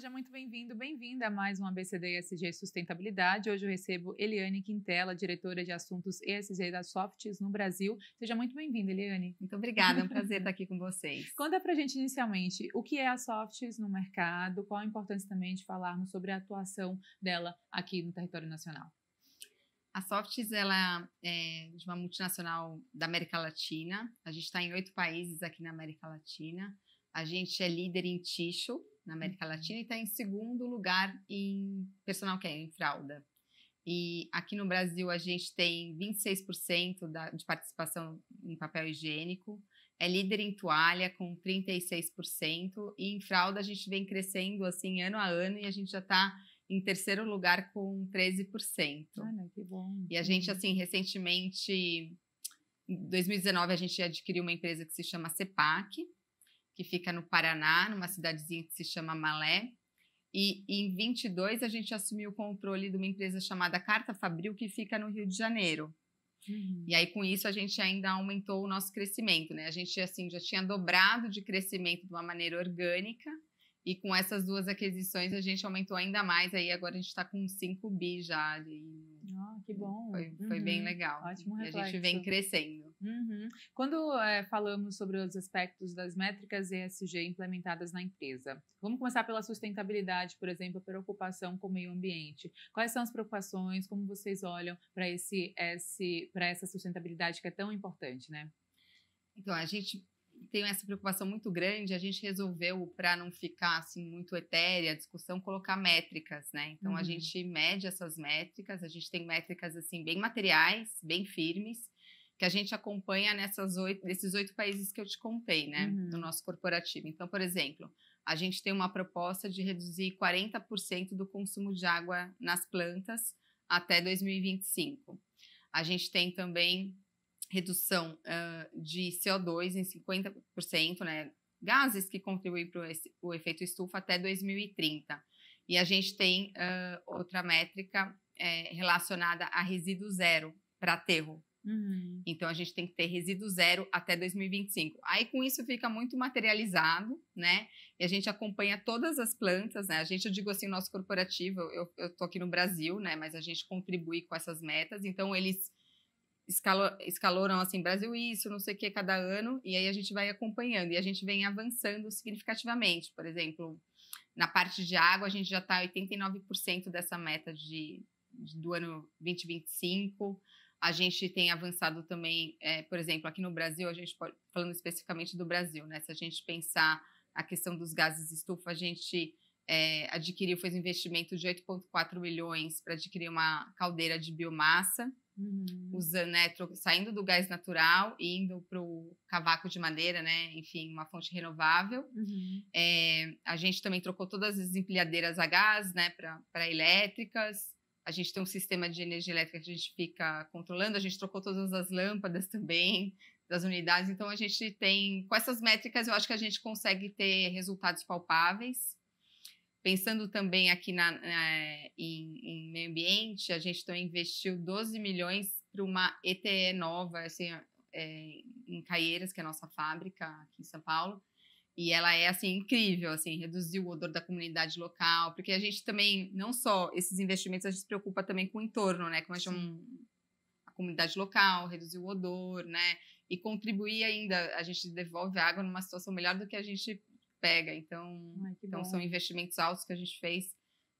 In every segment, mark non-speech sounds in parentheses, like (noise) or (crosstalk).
seja muito bem-vindo, bem-vinda a mais um ABCD ESG Sustentabilidade. Hoje eu recebo Eliane Quintela, diretora de assuntos ESG da Softs no Brasil. Seja muito bem-vinda, Eliane. Muito obrigada, é um prazer estar aqui com vocês. (laughs) Conta pra gente inicialmente o que é a Softs no mercado, qual a importância também de falarmos sobre a atuação dela aqui no território nacional. A Softs ela é de uma multinacional da América Latina. A gente está em oito países aqui na América Latina. A gente é líder em Tissue na América Latina e está em segundo lugar em personal care, em fralda. E aqui no Brasil a gente tem 26% da, de participação em papel higiênico, é líder em toalha com 36%, e em fralda a gente vem crescendo assim ano a ano e a gente já está em terceiro lugar com 13%. Olha, que bom. E a gente, assim, recentemente, em 2019, a gente adquiriu uma empresa que se chama CEPAC, que fica no Paraná, numa cidadezinha que se chama Malé. E, em 22 a gente assumiu o controle de uma empresa chamada Carta Fabril, que fica no Rio de Janeiro. Uhum. E aí com isso a gente ainda aumentou o nosso crescimento, né? A gente assim já tinha dobrado de crescimento de uma maneira orgânica e com essas duas aquisições a gente aumentou ainda mais. Aí agora a gente está com 5 bi já. Ali. Ah, que bom! Foi, foi uhum. bem legal. Ótimo reflexo. E a gente vem crescendo. Uhum. Quando é, falamos sobre os aspectos das métricas ESG implementadas na empresa, vamos começar pela sustentabilidade, por exemplo, a preocupação com o meio ambiente. Quais são as preocupações? Como vocês olham para esse, esse, para essa sustentabilidade que é tão importante, né? Então a gente tem essa preocupação muito grande, a gente resolveu, para não ficar assim muito etérea a discussão, colocar métricas, né? Então uhum. a gente mede essas métricas, a gente tem métricas assim bem materiais, bem firmes, que a gente acompanha nessas oito, nesses oito países que eu te contei, né, uhum. no nosso corporativo. Então, por exemplo, a gente tem uma proposta de reduzir 40% do consumo de água nas plantas até 2025. A gente tem também redução uh, de CO2 em 50%, né, gases que contribuem para o efeito estufa até 2030. E a gente tem uh, outra métrica é, relacionada a resíduo zero para aterro, Uhum. Então a gente tem que ter resíduo zero até 2025. Aí com isso fica muito materializado, né? E a gente acompanha todas as plantas, né? A gente, eu digo assim, o nosso corporativo, eu, estou aqui no Brasil, né? Mas a gente contribui com essas metas, então eles escalor, escaloram assim, Brasil isso, não sei o que, cada ano, e aí a gente vai acompanhando e a gente vem avançando significativamente. Por exemplo, na parte de água, a gente já está 89% dessa meta de, de, do ano 2025 a gente tem avançado também, é, por exemplo, aqui no Brasil, a gente pode, falando especificamente do Brasil, né? Se a gente pensar a questão dos gases estufa, a gente é, adquiriu, fez um investimento de 8,4 milhões para adquirir uma caldeira de biomassa, uhum. usando, né, saindo do gás natural e indo para o cavaco de madeira, né, enfim, uma fonte renovável. Uhum. É, a gente também trocou todas as empilhadeiras a gás né, para elétricas. A gente tem um sistema de energia elétrica que a gente fica controlando, a gente trocou todas as lâmpadas (laughs) também das unidades, então a gente tem, com essas métricas, eu acho que a gente consegue ter resultados palpáveis. Pensando também aqui na, na eh, em, em, meio ambiente, a gente também investiu 12 milhões para uma ETE nova, assim, é, em Caieiras, que é a nossa fábrica aqui em São Paulo, e ela é, assim, incrível, assim, reduzir o odor da comunidade local, porque a gente também, não só esses investimentos, a gente se preocupa também com o entorno, né? Como a, é é um, a comunidade local, reduzir o odor, né? E contribuir ainda, a gente devolve a água numa situação melhor do que a gente pega. Então, Ai, então bom. são investimentos altos que a gente fez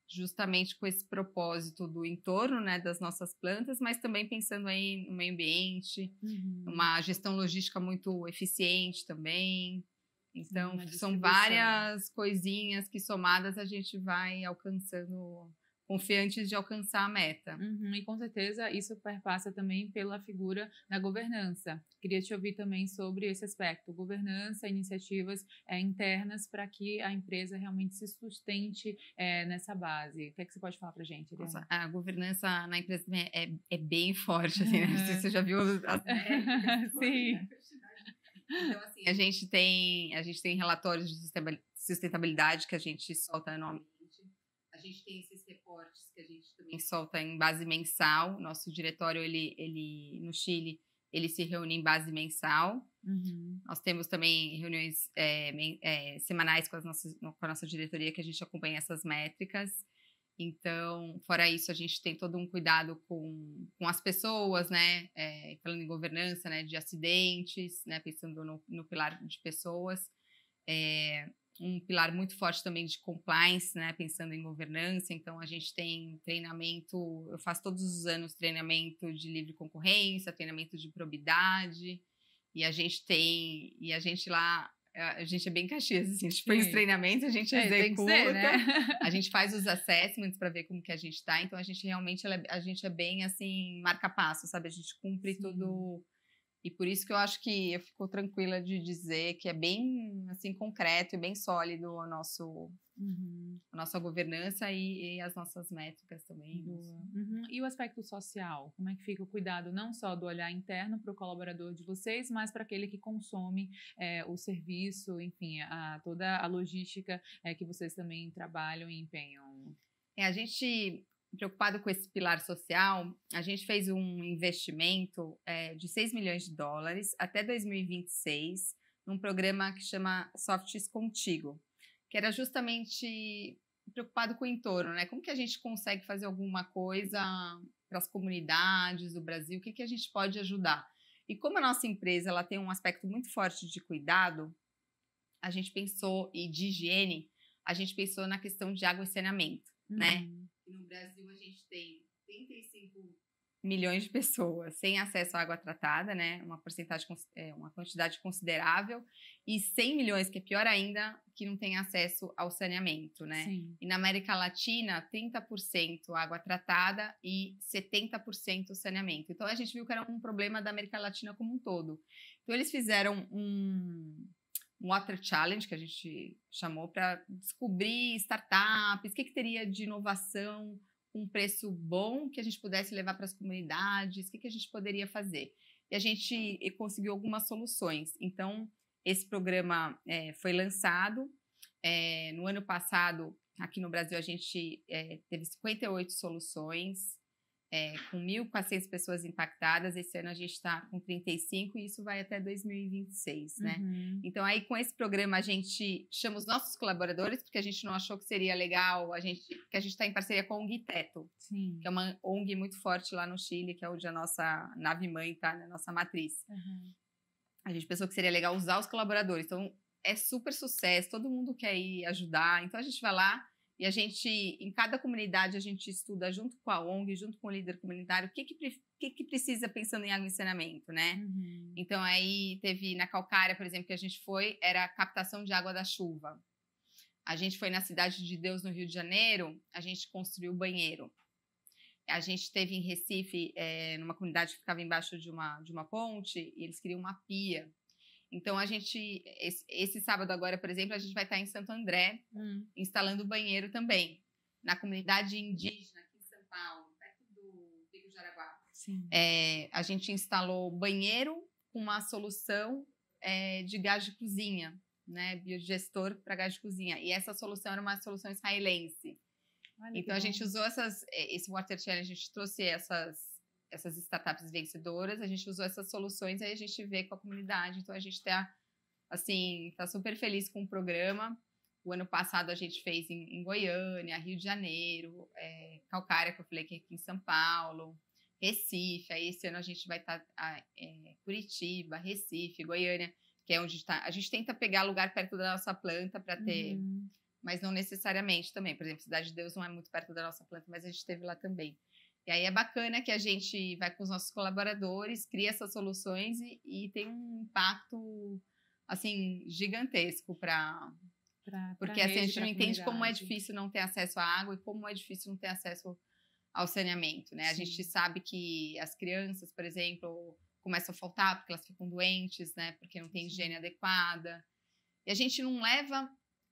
justamente com esse propósito do entorno, né, das nossas plantas, mas também pensando aí no meio ambiente, uhum. uma gestão logística muito eficiente também. Então, Uma são várias coisinhas que somadas a gente vai alcançando, confiantes de alcançar a meta. Uhum, e com certeza isso perpassa também pela figura da governança. Queria te ouvir também sobre esse aspecto, governança, iniciativas é, internas para que a empresa realmente se sustente é, nessa base. O que, é que você pode falar para gente? Nossa, a governança na empresa é, é bem forte, assim, né? Você já viu as... (laughs) Sim. Né? Então, assim, a é. gente tem, a gente tem relatórios de sustentabilidade que a gente solta anualmente. A gente tem esses reportes que a gente também solta em base mensal. Nosso diretório, ele, ele no Chile, ele se reúne em base mensal. Uhum. Nós temos também reuniões é, é, semanais com, nossas, com a nossa diretoria que a gente acompanha essas métricas. Então, fora isso, a gente tem todo um cuidado com, com as pessoas, né? É, falando em governança, né? De acidentes, né? Pensando no, no pilar de pessoas. É, um pilar muito forte também de compliance, né? Pensando em governança. Então, a gente tem treinamento, eu faço todos os anos treinamento de livre concorrência, treinamento de probidade. E a gente tem, e a gente lá a gente é bem caxias, assim, a gente põe os treinamentos, a gente é, executa, ser, né? (laughs) a gente faz os assessments para ver como que a gente está, então a gente realmente, é, a gente é bem, assim, marca passo, sabe? A gente cumpre Sim. tudo e por isso que eu acho que eu fico tranquila de dizer que é bem assim concreto e bem sólido o nosso uhum. a nossa governança e, e, as nossas métricas também. Uhum. E o aspecto social, como é que fica o cuidado não só do olhar interno para o colaborador de vocês, mas para aquele que consome é, o serviço, enfim, a, toda a logística é, que vocês também trabalham e empenham. É, a gente preocupado com esse pilar social, a gente fez um investimento é, de 6 milhões de dólares até 2026 num programa que chama Softs Contigo, que era justamente preocupado com o entorno, né? Como que a gente consegue fazer alguma coisa para as comunidades do Brasil? O que, que a gente pode ajudar? E como a nossa empresa ela tem um aspecto muito forte de cuidado, a gente pensou e de higiene, a gente pensou na questão de água e saneamento, né? uhum. né? E no Brasil a gente tem 35 milhões de pessoas sem acesso à água tratada, né? Uma porcentagem, é, uma quantidade considerável, e 100 milhões, que é pior ainda, que não tem acesso ao saneamento, né? Sim. E na América Latina, 30% água tratada e 70% saneamento. Então a gente viu que era um problema da América Latina como um todo. Então eles fizeram um um Water Challenge, que a gente chamou para descobrir startups, o que, que teria de inovação com um preço bom que a gente pudesse levar para as comunidades, o que, que a gente poderia fazer. E a gente conseguiu algumas soluções. Então, esse programa é, foi lançado. É, no ano passado, aqui no Brasil, a gente é, teve 58 soluções é, com 1.400 pessoas impactadas. Esse ano a gente está com 35 e isso vai até 2026, né? Uhum. Então, aí com esse programa a gente chama os nossos colaboradores, porque a gente não achou que seria legal, a gente, que a gente está em parceria com a ONG Teto, Sim. que é uma ONG muito forte lá no Chile, que é onde a nossa nave-mãe está, né? nossa matriz. Uhum. A gente pensou que seria legal usar os colaboradores. Então, é super sucesso, todo mundo quer ir ajudar. Então, a gente vai lá e a gente, em cada comunidade, a gente estuda junto com a ONG, junto com o líder comunitário, o que que, que, que precisa pensando em água e saneamento, né? Uhum. Então, aí teve na Calcária, por exemplo, que a gente foi, era a captação de água da chuva. A gente foi na Cidade de Deus, no Rio de Janeiro, a gente construiu o banheiro. A gente teve em Recife, é, numa comunidade que ficava embaixo de uma, de uma ponte, e eles queriam uma pia então a gente esse, sábado agora, por exemplo, a gente vai estar em Santo André, hum. instalando banheiro também na comunidade indígena aqui em São Paulo, perto do Pico Jaraguá. É, a gente instalou banheiro com uma solução é, de gás de cozinha, né, biodigestor para gás de cozinha. E essa solução era uma solução israelense. então a gente usou essas, é, esse Water Challenge, a gente trouxe essas essas startups vencedoras, a gente usou essas soluções e aí a gente vê com a comunidade. Então a gente está assim, tá super feliz com o programa. O ano passado a gente fez em, em Goiânia, Rio de Janeiro, é, Calcária, que eu falei que é aqui em São Paulo, Recife. Aí esse ano a gente vai estar tá, é, Curitiba, Recife, Goiânia, que é onde está A gente tenta pegar lugar perto da nossa planta para ter. Uhum mas não necessariamente também. Por exemplo, Cidade de Deus não é muito perto da nossa planta, mas a gente teve lá também. E aí é bacana que a gente vai com os nossos colaboradores, cria essas soluções e, e tem um impacto assim gigantesco para porque assim, a gente não entende como é difícil não ter acesso à água e como é difícil não ter acesso ao saneamento, né? Sim. A gente sabe que as crianças, por exemplo, começam a faltar porque elas ficam doentes, né? Porque não tem higiene adequada. E a gente não leva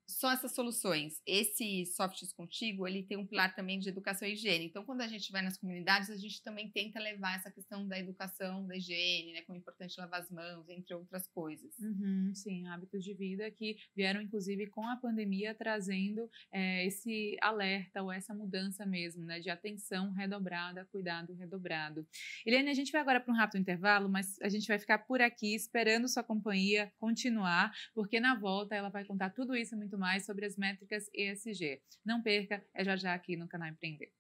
são essas soluções. Esse Softs Contigo, ele tem um pilar também de educação e higiene. Então, quando a gente vai nas comunidades, a gente também tenta levar essa questão da educação, da higiene, né? Como é importante lavar as mãos, entre outras coisas. Uhum, sim, hábitos de vida que vieram, inclusive, com a pandemia, trazendo é, esse alerta ou essa mudança mesmo, né? De atenção redobrada, cuidado redobrado. Ilene, a gente vai agora para um rápido intervalo, mas a gente vai ficar por aqui esperando sua companhia continuar, porque na volta ela vai contar tudo isso muito mais sobre as métricas ESG. Não perca, é já já aqui no canal Empreender.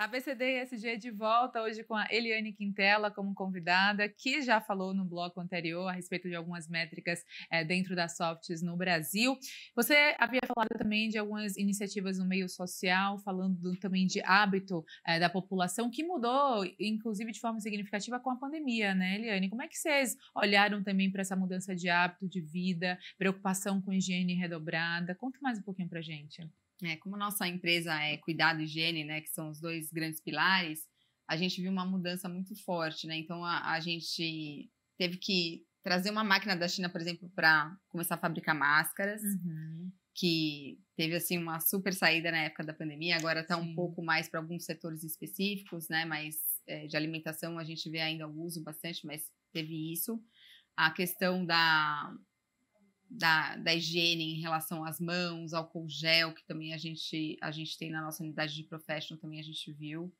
ABCD ESG de volta hoje com a Eliane Quintela como convidada, que já falou no bloco anterior a respeito de algumas métricas é, dentro das softs no Brasil. Você havia falado também de algumas iniciativas no meio social, falando do, também de hábito é, da população, que mudou, inclusive de forma significativa, com a pandemia, né, Eliane? Como é que vocês olharam também para essa mudança de hábito, de vida, preocupação com higiene redobrada? Conta mais um pouquinho para a gente. É, como nossa empresa é cuidado e higiene, né, que são os dois grandes pilares, a gente viu uma mudança muito forte, né? Então a, a gente teve que trazer uma máquina da China, por exemplo, para começar a fabricar máscaras, uhum. que teve assim uma super saída na época da pandemia. Agora está um pouco mais para alguns setores específicos, né? Mas é, de alimentação a gente vê ainda o uso bastante, mas teve isso. A questão da da, da higiene em relação às mãos, álcool gel, que também a gente, a gente tem na nossa unidade de professional, também a gente viu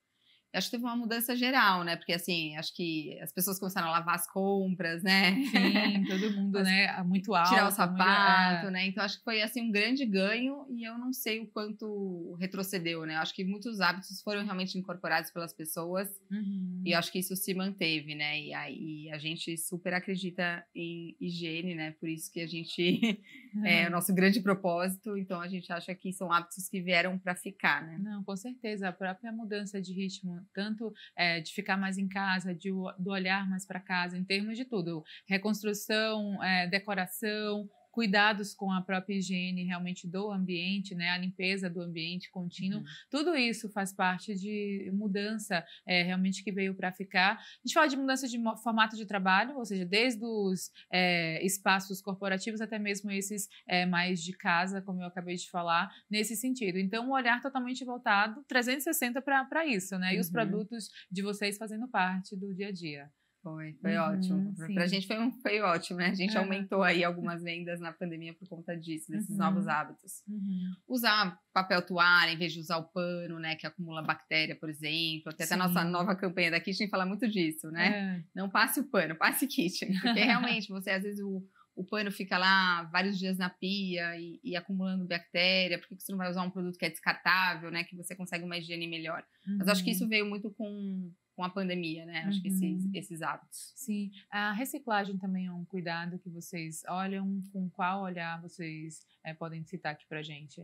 acho que teve uma mudança geral, né? Porque assim, acho que as pessoas começaram a lavar as compras, né? Sim, todo mundo, né? Muito alto. Tirar o sapato, é. né? Então acho que foi assim um grande ganho e eu não sei o quanto retrocedeu, né? Acho que muitos hábitos foram realmente incorporados pelas pessoas uhum. e acho que isso se manteve, né? E aí a gente super acredita em higiene, né? Por isso que a gente uhum. (laughs) é o nosso grande propósito. Então a gente acha que são hábitos que vieram para ficar, né? Não, com certeza. A própria mudança de ritmo tanto é, de ficar mais em casa, de, do olhar mais para casa, em termos de tudo, reconstrução, é, decoração, cuidados com a própria higiene realmente do ambiente, né, a limpeza do ambiente contínuo, uhum. tudo isso faz parte de mudança é, realmente que veio para ficar. A gente fala de mudança de formato de trabalho, ou seja, desde os é, espaços corporativos até mesmo esses é, mais de casa, como eu acabei de falar, nesse sentido. Então, um olhar totalmente voltado 360 para isso, né? E uhum. os produtos de vocês fazendo parte do dia a dia. Foi, foi uhum, ótimo. Sim. Pra gente foi, um, foi ótimo, né? A gente é. aumentou aí algumas vendas na pandemia por conta disso, desses uhum. novos hábitos. Uhum. Usar papel toalha em vez de usar o pano, né? Que acumula bactéria, por exemplo. Até, até a nossa nova campanha da Kitchen fala muito disso, né? É. Não passe o pano, passe Kitchen. Porque (laughs) realmente, você às vezes o, o pano fica lá vários dias na pia e, e acumulando bactéria, por que você não vai usar um produto que é descartável, né? Que você consegue uma higiene melhor. Mas acho que isso uhum. veio muito com com a pandemia, né? Acho uhum. que esses, uhum. esses hábitos. Sim. A reciclagem também é um cuidado que vocês olham, com qual olhar vocês é, podem citar aqui a gente?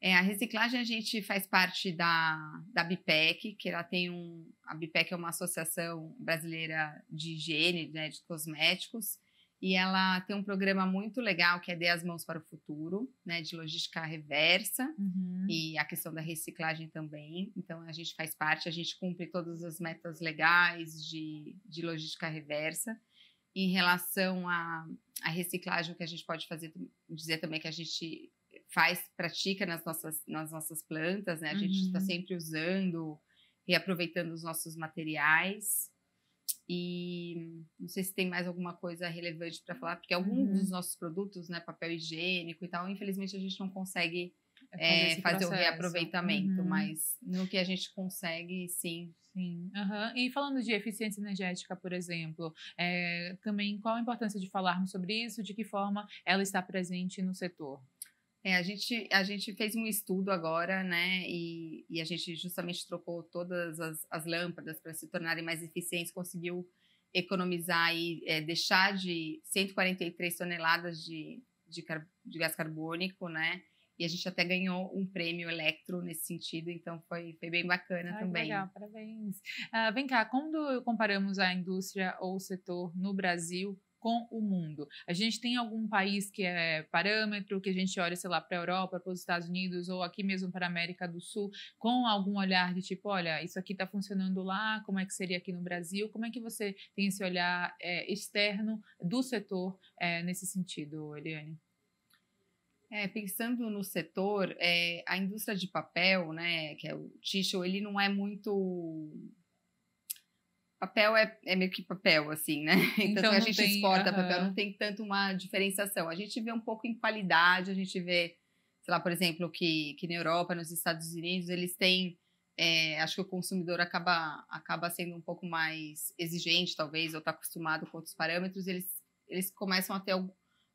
É, a reciclagem a gente faz parte da, da BIPEC, que ela tem um. A BIPEC é uma associação brasileira de higiene, né, de cosméticos, e ela tem um programa muito legal que é Dê as Mãos para o Futuro, né, de logística reversa uhum. e a questão da reciclagem também. Então, a gente faz parte, a gente cumpre todas as metas legais de, de logística reversa. Em relação à, reciclagem, o que a gente pode fazer, dizer também que a gente faz, pratica nas nossas, nas nossas plantas, né? A gente está uhum. sempre usando, reaproveitando os nossos materiais. E não sei se tem mais alguma coisa relevante para falar, porque alguns uhum. dos nossos produtos, né, papel higiênico e tal, infelizmente a gente não consegue é, é fazer o reaproveitamento, uhum. mas no que a gente consegue, sim. Sim. Uhum. E falando de eficiência energética, por exemplo, é, também qual a importância de falarmos sobre isso, de que forma ela está presente no setor? É, a gente, a gente fez um estudo agora, né? E, e a gente justamente trocou todas as, as lâmpadas para se tornarem mais eficientes, conseguiu economizar e é, deixar de 143 toneladas de, de, car de gás carbônico, né? E a gente até ganhou um prêmio Electro nesse sentido, então foi, foi bem bacana Ai, também. Legal, parabéns. Uh, vem cá, quando comparamos a indústria ou o setor no Brasil com o mundo. A gente tem algum país que é parâmetro, que a gente olha, sei lá, para a Europa, para os Estados Unidos ou aqui mesmo para a América do Sul, com algum olhar de tipo, olha, isso aqui está funcionando lá, como é que seria aqui no Brasil? Como é que você tem esse olhar é, externo do setor é, nesse sentido, Eliane? É, pensando no setor, é, a indústria de papel, né, que é o tixo, ele não é muito papel é, é meio que papel, assim, né? (laughs) Então, então a gente tem, exporta uh -huh. papel, não tem tanto uma diferenciação. A gente vê um pouco em qualidade, a gente vê, sei lá, por exemplo, que, que na Europa, nos Estados Unidos, eles têm. É, acho que o consumidor acaba, acaba sendo um pouco mais exigente, talvez, ou está acostumado com outros parâmetros, eles, eles começam a ter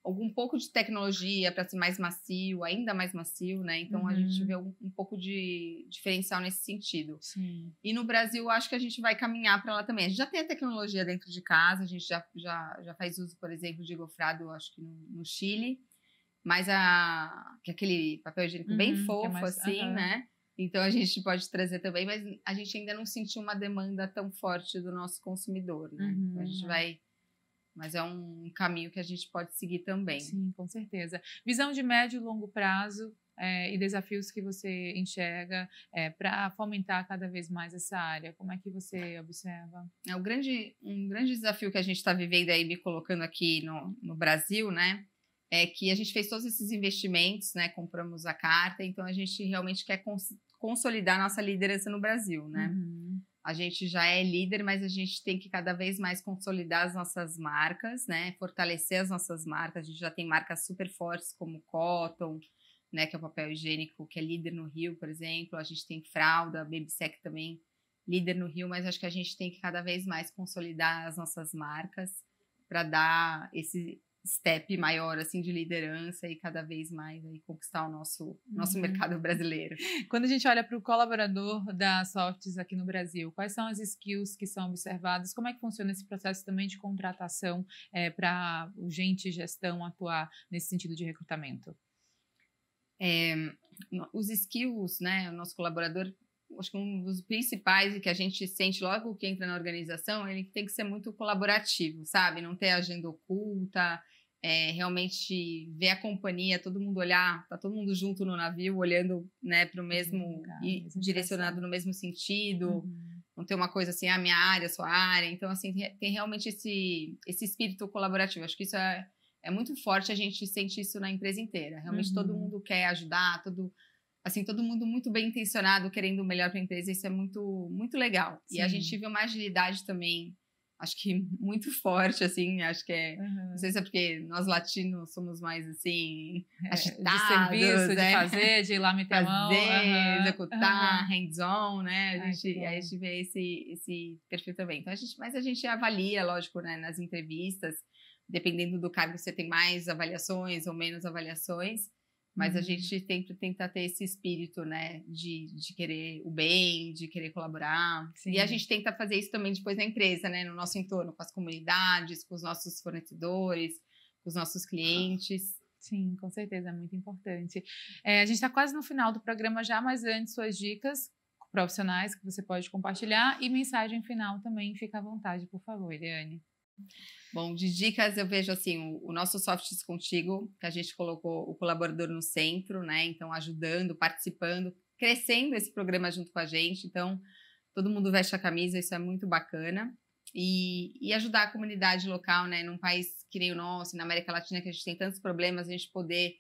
algum pouco de tecnologia para ser mais macio, ainda mais macio, né? Então uhum. a gente uhum. vê um, um, pouco de diferencial nesse sentido. Sim. E no Brasil, acho que a gente vai caminhar para lá também. A gente já tem a tecnologia dentro de casa, a gente já, já, já faz uso, por exemplo, de gofrado, acho que no, no Chile, mas a, que é aquele papel higiênico uhum, bem é fofo, é mais, assim, uhum. né? Então a gente pode trazer também, mas a gente ainda não sentiu uma demanda tão forte do nosso consumidor, né? Então a gente uhum. vai mas é um caminho que a gente pode seguir também. Sim, com certeza. Visão de médio e longo prazo é, e desafios que você enxerga é, para fomentar cada vez mais essa área. Como é que você observa? É um grande, um grande desafio que a gente está vivendo aí, me colocando aqui no, no Brasil, né? É que a gente fez todos esses investimentos, né? Compramos a carta, então a gente realmente quer cons consolidar nossa liderança no Brasil, né? Uhum. A gente já é líder, mas a gente tem que cada vez mais consolidar as nossas marcas, né? Fortalecer as nossas marcas. A gente já tem marcas super fortes como Cotton, né, que é o papel higiênico, que é líder no Rio, por exemplo. A gente tem fralda, BabySec também líder no Rio, mas acho que a gente tem que cada vez mais consolidar as nossas marcas para dar esse step maior assim de liderança e cada vez mais aí conquistar o nosso nosso uhum. mercado brasileiro. Quando a gente olha para o colaborador da Softs aqui no Brasil, quais são as skills que são observadas? Como é que funciona esse processo também de contratação é, para o gente gestão atuar nesse sentido de recrutamento? É, os skills, né? O nosso colaborador acho que um dos principais e que a gente sente logo que entra na organização, ele tem que ser muito colaborativo, sabe? Não ter agenda oculta, é, realmente ver a companhia, todo mundo olhar, tá todo mundo junto no navio, olhando né, para o mesmo, e direcionado no mesmo sentido. Uhum. Não ter uma coisa assim, a ah, minha área, a sua área. Então, assim, tem realmente esse, esse espírito colaborativo. Acho que isso é, é muito forte, a gente sente isso na empresa inteira. Realmente uhum. todo mundo quer ajudar, todo, assim, todo mundo muito bem intencionado, querendo o melhor para a empresa. Isso é muito, muito legal. Sim. E a gente vê uma agilidade também acho que (laughs) muito forte, assim, acho que é, uhum. não sei se é porque nós latinos somos mais, assim, é, agitados, de serviço, né? de fazer, de ir lá meter fazer, a mão, uhum. executar, uhum. hands-on, né, a gente, Ai, a gente vê esse, esse perfil também, então a gente, mas a gente avalia, lógico, né, nas entrevistas, dependendo do cargo você tem mais avaliações ou menos avaliações, mas a uhum. gente sempre tenta ter esse espírito, né? De, de querer o bem, de querer colaborar. Sim. E a gente tenta fazer isso também depois na empresa, né? No nosso entorno, com as comunidades, com os nossos fornecedores, com os nossos clientes. Sim, com certeza, é muito importante. É, a gente está quase no final do programa já, mas antes, suas dicas profissionais que você pode compartilhar e mensagem final também, fica à vontade, por favor, Eliane. Bom, de dicas eu vejo assim, o, nosso Softs Contigo, que a gente colocou o colaborador no centro, né? Então, ajudando, participando, crescendo esse programa junto com a gente. Então, todo mundo veste a camisa, isso é muito bacana. E, e ajudar a comunidade local, né? Num país que nem o nosso, na América Latina, que a gente tem tantos problemas, a gente poder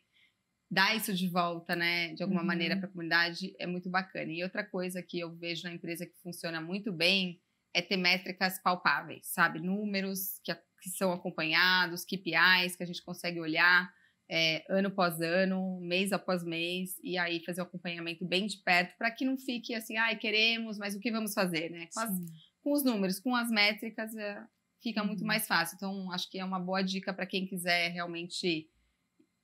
dar isso de volta, né? De alguma uhum. maneira para a comunidade é muito bacana. E outra coisa que eu vejo na empresa que funciona muito bem é ter métricas palpáveis, sabe? Números que, que são acompanhados, KPIs que a gente consegue olhar é, ano após ano, mês após mês, e aí fazer o um acompanhamento bem de perto para que não fique assim, ai, ah, queremos, mas o que vamos fazer, né? Com, as, com os números, com as métricas, é, fica muito uhum. mais fácil. Então, acho que é uma boa dica para quem quiser realmente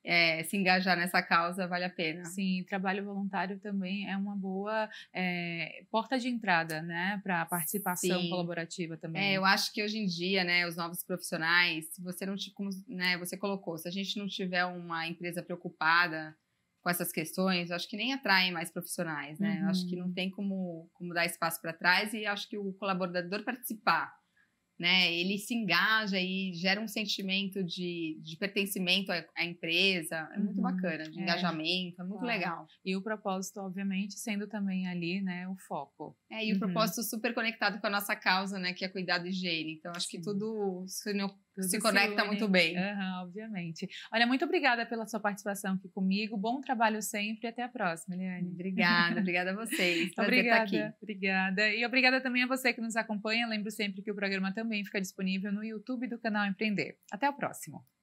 é, se engajar nessa causa vale a pena. Sim, trabalho voluntário também é uma boa é, porta de entrada, né, para a participação Sim. colaborativa também. É, eu acho que hoje em dia, né, os novos profissionais, se você não te, como, né, você colocou, se a gente não tiver uma empresa preocupada com essas questões, eu acho que nem atraem mais profissionais, né? Uhum. Eu acho que uhum. não tem como, como dar espaço para trás e acho que o colaborador participar né? Ele se engaja e gera um sentimento de, de pertencimento à, à empresa. É muito uhum, bacana, de é, engajamento, é muito claro. legal. E o propósito, obviamente, sendo também ali, né, o foco. É, e uhum. o propósito super conectado com a nossa causa, né, que é cuidar da higiene. Então, acho Sim. que tudo se uniu tudo se conecta se muito bem. Uhum, obviamente. Olha, muito obrigada pela sua participação aqui comigo. Bom trabalho sempre e até a próxima, Eliane. (laughs) Obrigada, obrigada a vocês. Tá obrigada, estar aqui. obrigada. E obrigada também a você que nos acompanha. Lembro sempre que o programa também fica disponível no YouTube do canal Empreender. Até o próximo.